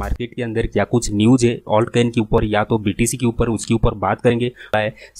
market के अंदर क्या कुछ न्यूज़ है ऑल्ट कैन के ऊपर या तो बी के ऊपर उसके ऊपर बात करेंगे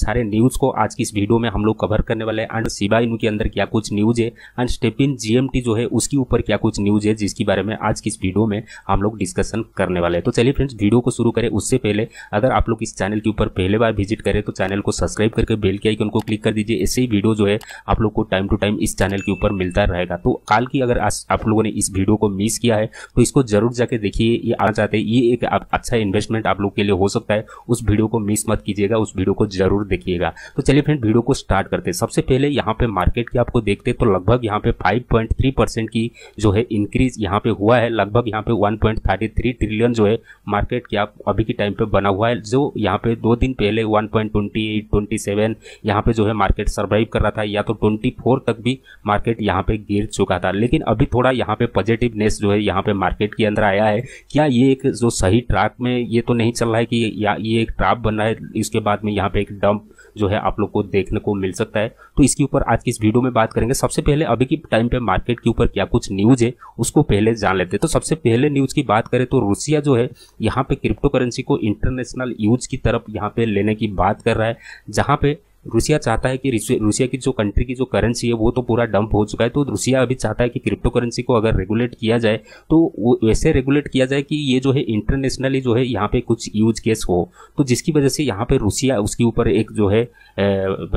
सारे न्यूज़ को आज की इस वीडियो में हम लोग कवर करने वाले हैं एंड सिबा के अंदर क्या कुछ न्यूज़ है एंड स्टेपिन जीएमटी जो है उसके ऊपर क्या कुछ न्यूज़ है जिसके बारे में आज की इस वीडियो में हम लोग डिस्कशन करने वाले हैं तो चलिए फ्रेंड्स वीडियो को शुरू करें उससे पहले अगर आप लोग इस चैनल के ऊपर पहले बार विजिट करें तो चैनल को सब्सक्राइब करके बेल के आइकन को क्लिक कर दीजिए ऐसे ही वीडियो जो है आप लोग को टाइम टू टाइम इस चैनल के ऊपर मिलता रहेगा तो कल की अगर आप लोगों ने इस वीडियो को मिस किया है तो इसको जरूर जाके देखिए ये करना चाहते हैं ये एक अच्छा इन्वेस्टमेंट आप लोग के लिए हो सकता है उस वीडियो को मिस मत कीजिएगा उस वीडियो को जरूर देखिएगा तो चलिए फ्रेंड वीडियो को स्टार्ट करते हैं सबसे पहले यहाँ पे मार्केट की आपको देखते तो लगभग यहाँ पे 5.3 परसेंट की जो है इंक्रीज यहाँ पे हुआ है लगभग यहाँ पे 1.33 ट्रिलियन जो है मार्केट की आप अभी के टाइम पे बना हुआ है जो यहाँ पे दो दिन पहले 1.28 पॉइंट यहाँ पे जो है मार्केट सर्वाइव कर रहा था या तो 24 तक भी मार्केट यहाँ पे गिर चुका था लेकिन अभी थोड़ा यहाँ पे पॉजिटिवनेस जो है यहाँ पे मार्केट के अंदर आया है क्या ये ये एक जो सही ट्रैक में ये तो नहीं चल रहा है कि या ये एक ट्रैप बन रहा है इसके बाद में यहाँ पे एक डंप जो है आप लोग को देखने को मिल सकता है तो इसके ऊपर आज की इस वीडियो में बात करेंगे सबसे पहले अभी की टाइम पे मार्केट के ऊपर क्या कुछ न्यूज़ है उसको पहले जान लेते हैं तो सबसे पहले न्यूज़ की बात करें तो रूसिया जो है यहाँ पे क्रिप्टो करेंसी को इंटरनेशनल यूज की तरफ यहाँ पे लेने की बात कर रहा है जहाँ पे रूसिया चाहता है कि रूसिया की जो कंट्री की जो करेंसी है वो तो पूरा डंप हो चुका है तो रूसिया अभी चाहता है कि क्रिप्टो करेंसी को अगर रेगुलेट किया जाए तो वैसे रेगुलेट किया जाए कि ये जो है इंटरनेशनली जो है यहाँ पे कुछ यूज केस हो तो जिसकी वजह से यहाँ पे रूसिया उसके ऊपर एक जो है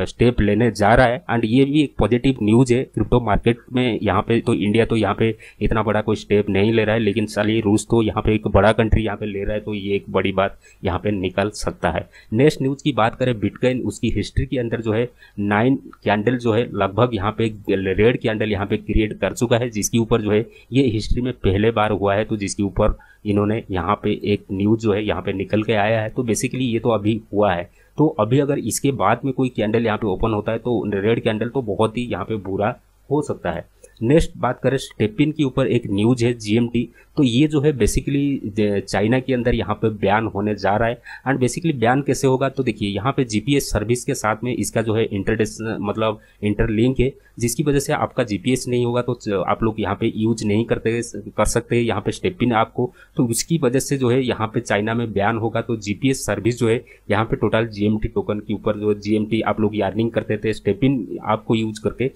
स्टेप लेने जा रहा है एंड ये भी एक पॉजिटिव न्यूज़ है क्रिप्टो मार्केट में यहाँ पे तो इंडिया तो यहाँ पे इतना बड़ा कोई स्टेप नहीं ले रहा है लेकिन साल रूस तो यहाँ पे एक बड़ा कंट्री यहाँ पे ले रहा है तो ये एक बड़ी बात यहाँ पे निकल सकता है नेक्स्ट न्यूज़ की बात करें बिटकॉइन उसकी हिस्ट्री के अंदर जो है नाइन कैंडल जो है लगभग यहाँ पे रेड कैंडल यहाँ पे क्रिएट कर चुका है जिसके ऊपर जो है ये हिस्ट्री में पहले बार हुआ है तो जिसके ऊपर इन्होंने यहाँ पे एक न्यूज़ जो है यहाँ पे निकल के आया है तो बेसिकली ये तो अभी हुआ है तो अभी अगर इसके बाद में कोई कैंडल यहाँ पे ओपन होता है तो रेड कैंडल तो बहुत ही यहाँ पे बुरा हो सकता है नेक्स्ट बात करें स्टेपिन के ऊपर एक न्यूज है जीएमटी तो ये जो है बेसिकली चाइना के अंदर यहाँ पे बयान होने जा रहा है एंड बेसिकली बयान कैसे होगा तो देखिए यहाँ पे जीपीएस सर्विस के साथ में इसका जो है इंटरडेशनल मतलब इंटरलिंक है जिसकी वजह से आपका जीपीएस नहीं होगा तो आप लोग यहाँ पे यूज नहीं करते कर सकते यहाँ पे स्टेपिन आपको तो उसकी वजह से जो है यहाँ पे चाइना में बयान होगा तो जीपीएस सर्विस जो है यहाँ पे टोटल जीएमटी टोकन के ऊपर जो जीएमटी आप लोग यार्निंग करते थे स्टेपिन आपको यूज करके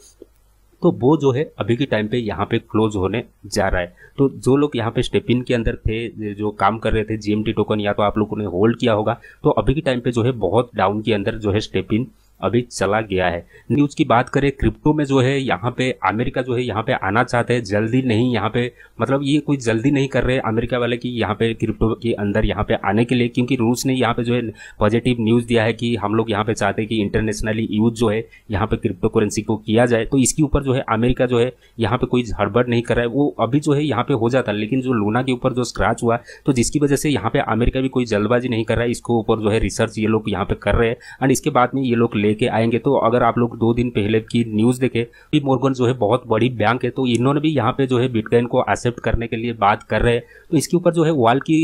तो वो जो है अभी के टाइम पे यहाँ पे क्लोज होने जा रहा है तो जो लोग यहाँ पे स्टेप इन के अंदर थे जो काम कर रहे थे जीएमटी टोकन या तो आप लोगों ने होल्ड किया होगा तो अभी के टाइम पे जो है बहुत डाउन के अंदर जो है स्टेप इन अभी चला गया है न्यूज की बात करें क्रिप्टो में जो है यहाँ पे अमेरिका जो है यहाँ पे आना चाहते हैं जल्दी नहीं यहाँ पे मतलब ये कोई जल्दी नहीं कर रहे अमेरिका वाले की यहाँ पे क्रिप्टो के अंदर यहाँ पे आने के लिए क्योंकि रूस ने यहाँ पे जो है पॉजिटिव न्यूज दिया है कि हम लोग यहाँ पे चाहते हैं कि इंटरनेशनली यूज जो है यहाँ पे क्रिप्टो करेंसी को किया जाए तो इसके ऊपर जो है अमेरिका जो है यहाँ पे कोई हड़बड़ नहीं कर रहा है वो अभी जो है यहाँ पे हो जाता है लेकिन जो लूना के ऊपर जो स्क्रैच हुआ तो जिसकी वजह से यहाँ पे अमेरिका भी कोई जल्दबाजी नहीं कर रहा है इसके ऊपर जो है रिसर्च ये लोग यहाँ पे कर रहे हैं एंड इसके बाद में ये लोग लेके आएंगे तो अगर आप लोग दो दिन पहले की न्यूज़ देखे पी मोर्गन जो है बहुत बड़ी बैंक है तो इन्होंने भी यहाँ पे जो है बिटकॉइन को एक्सेप्ट करने के लिए बात कर रहे हैं तो इसके ऊपर जो है वाल की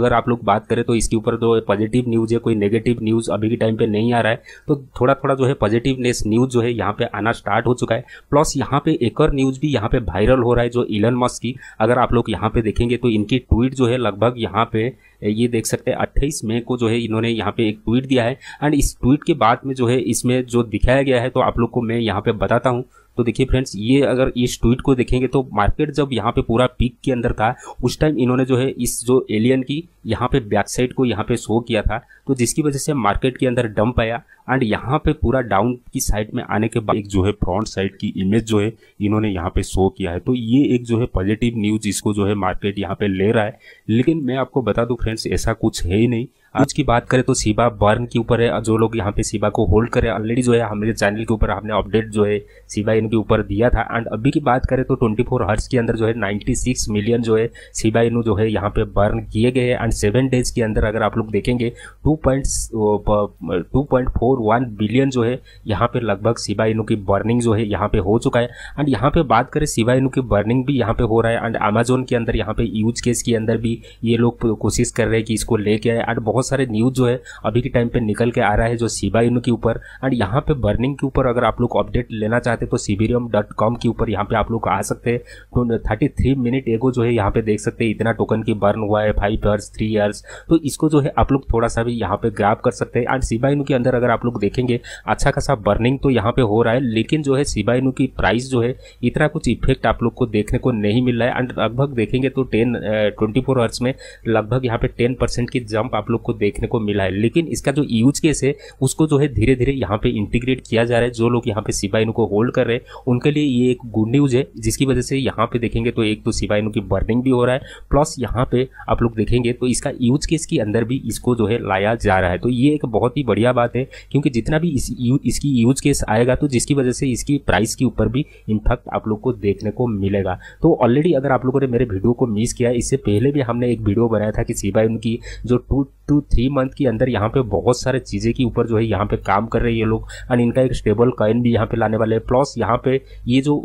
अगर आप लोग बात करें तो इसके ऊपर जो है पॉजिटिव न्यूज़ है कोई नेगेटिव न्यूज़ अभी के टाइम पर नहीं आ रहा है तो थोड़ा थोड़ा जो है पॉजिटिवनेस न्यूज़ जो है यहाँ पे आना स्टार्ट हो चुका है प्लस यहाँ पे एक और न्यूज़ भी यहाँ पे वायरल हो रहा है जो इलन मस्क की अगर आप लोग यहाँ पे देखेंगे तो इनकी ट्वीट जो है लगभग यहाँ पे ये देख सकते हैं अट्ठाईस मई को जो है इन्होंने यहाँ पे एक ट्वीट दिया है एंड इस ट्वीट के बाद में जो है इसमें जो दिखाया गया है तो आप लोग को मैं यहाँ पे बताता हूँ तो देखिए फ्रेंड्स ये अगर इस ट्वीट को देखेंगे तो मार्केट जब यहाँ पे पूरा पीक के अंदर था उस टाइम इन्होंने जो है इस जो एलियन की यहाँ पे बैक साइड को यहाँ पे शो किया था तो जिसकी वजह से मार्केट के अंदर डंप आया एंड यहाँ पे पूरा डाउन की साइड में आने के बाद एक जो है फ्रंट साइड की इमेज जो है इन्होंने यहाँ पे शो किया है तो ये एक जो है पॉजिटिव न्यूज इसको जो है मार्केट यहाँ पे ले रहा है लेकिन मैं आपको बता दू फ्रेंड्स ऐसा कुछ है ही नहीं आज की बात करें तो सीबा बर्न के ऊपर है जो लोग यहाँ पे सीबा को होल्ड करें ऑलरेडी जो है हमारे चैनल के ऊपर हमने अपडेट जो है सीबा इनके ऊपर दिया था एंड अभी की बात करें तो 24 फोर हर्स के अंदर जो है 96 मिलियन जो है सीबा इनू जो है यहाँ पे बर्न किए गए हैं एंड सेवन डेज के अंदर अगर आप लोग देखेंगे two point two point four one billion जो है यहाँ पे लगभग शिवा इनू की बर्निंग जो है यहाँ पे हो चुका है एंड यहाँ पे बात करें शिवा इनू की बर्निंग भी यहाँ पे हो रहा है एंड अमेजोन के अंदर यहाँ पे यूज केस के अंदर भी ये लोग कोशिश कर रहे हैं कि इसको लेके आए एंड बहुत सारे न्यूज़ जो है अभी के टाइम पे निकल के आ रहा है जो शिवा इनू के ऊपर एंड यहाँ पे बर्निंग के ऊपर अगर आप लोग अपडेट लेना चाहते तो सीबीरियम डॉट कॉम के ऊपर यहाँ पे आप लोग आ सकते हैं थर्टी थ्री मिनट एगो जो है यहाँ पे देख सकते हैं इतना टोकन की बर्न हुआ है फाइव ईयर्स थ्री ईयर्स तो इसको जो है आप लोग थोड़ा सा भी यहाँ पे ग्रैप कर सकते हैं एंड सीबा इनू के अंदर अगर आप लोग देखेंगे अच्छा खासा बर्निंग तो यहाँ पे हो रहा है लेकिन जो है सीबा इनू की प्राइस जो है इतना कुछ इफेक्ट आप लोग को देखने को नहीं मिल रहा है एंड लगभग देखेंगे तो टेन ट्वेंटी फोर में लगभग यहाँ पे टेन परसेंट की जंप आप लोग को देखने को मिला है लेकिन इसका जो यूज केस है उसको जो है धीरे धीरे यहाँ पे इंटीग्रेट किया जा रहा है जो लोग यहाँ पे सीबा को होल्ड कर रहे हैं उनके लिए ये एक गुड न्यूज़ है जिसकी वजह से यहाँ पे देखेंगे तो एक तो सीबा की बर्निंग भी हो रहा है प्लस यहाँ पे आप लोग देखेंगे तो इसका यूज केस के अंदर भी इसको जो है लाया किया जा रहा है तो ये एक बहुत ही बढ़िया बात है क्योंकि जितना भी इस यू, इसकी यूज केस आएगा तो जिसकी वजह से इसकी प्राइस के ऊपर भी इम्पैक्ट आप लोग को देखने को मिलेगा तो ऑलरेडी अगर आप लोगों ने मेरे वीडियो को मिस किया इससे पहले भी हमने एक वीडियो बनाया था कि सीबा उनकी जो टू टू थ्री मंथ के अंदर यहाँ पे बहुत सारे चीज़ें के ऊपर जो है यहाँ पे काम कर रहे हैं ये लोग एंड इनका एक स्टेबल कॉइन भी यहाँ पे लाने वाले हैं प्लस यहाँ पे ये जो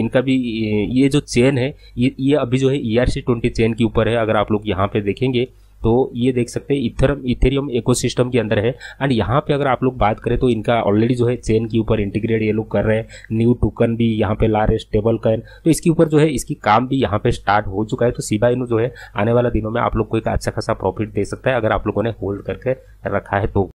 इनका भी ये जो चेन है ये ये अभी जो है E R C twenty chain के ऊपर है अगर आप लोग यहाँ पे देखेंगे तो ये देख सकते हैं इथरम इथेरियम इकोसिस्टम के अंदर है एंड यहाँ पे अगर आप लोग बात करें तो इनका ऑलरेडी जो है चेन के ऊपर इंटीग्रेट ये लोग कर रहे हैं न्यू टोकन भी यहाँ पे ला रहे स्टेबल कॉइन तो इसके ऊपर जो है इसकी काम भी यहाँ पे स्टार्ट हो चुका है तो सीधा इन जो है आने वाला दिनों में आप लोग को एक अच्छा खासा प्रॉफिट दे सकता है अगर आप लोगों ने होल्ड करके रखा है तो